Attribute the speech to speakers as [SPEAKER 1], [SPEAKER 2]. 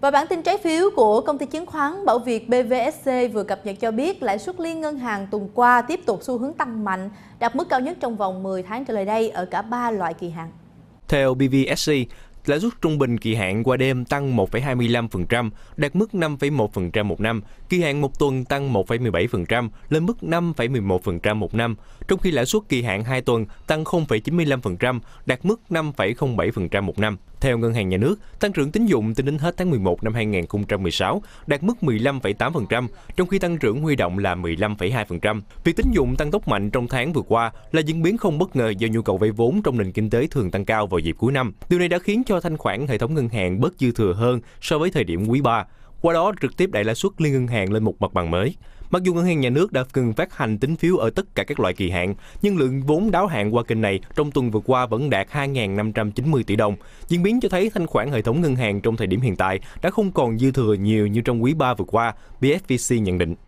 [SPEAKER 1] Và bản tin trái phiếu của công ty chứng khoán Bảo Việt BVSC vừa cập nhật cho biết lãi suất liên ngân hàng tuần qua tiếp tục xu hướng tăng mạnh, đạt mức cao nhất trong vòng 10 tháng trở lại đây ở cả 3 loại kỳ hạn.
[SPEAKER 2] Theo BVSC, lãi suất trung bình kỳ hạn qua đêm tăng 1,25%, đạt mức 5,1% một năm, kỳ hạn một tuần tăng 1,17% lên mức 5,11% một năm, trong khi lãi suất kỳ hạn 2 tuần tăng 0,95%, đạt mức 5,07% một năm. Theo Ngân hàng Nhà nước, tăng trưởng tín dụng tính đến hết tháng 11 năm 2016 đạt mức 15,8%, trong khi tăng trưởng huy động là 15,2%. Việc tín dụng tăng tốc mạnh trong tháng vừa qua là diễn biến không bất ngờ do nhu cầu vay vốn trong nền kinh tế thường tăng cao vào dịp cuối năm. Điều này đã khiến cho thanh khoản hệ thống ngân hàng bớt dư thừa hơn so với thời điểm quý 3 qua đó trực tiếp đẩy lãi suất liên ngân hàng lên một mặt bằng mới. Mặc dù ngân hàng nhà nước đã ngừng phát hành tín phiếu ở tất cả các loại kỳ hạn, nhưng lượng vốn đáo hạn qua kênh này trong tuần vừa qua vẫn đạt 2.590 tỷ đồng. Diễn biến cho thấy thanh khoản hệ thống ngân hàng trong thời điểm hiện tại đã không còn dư thừa nhiều như trong quý 3 vừa qua, BFVC nhận định.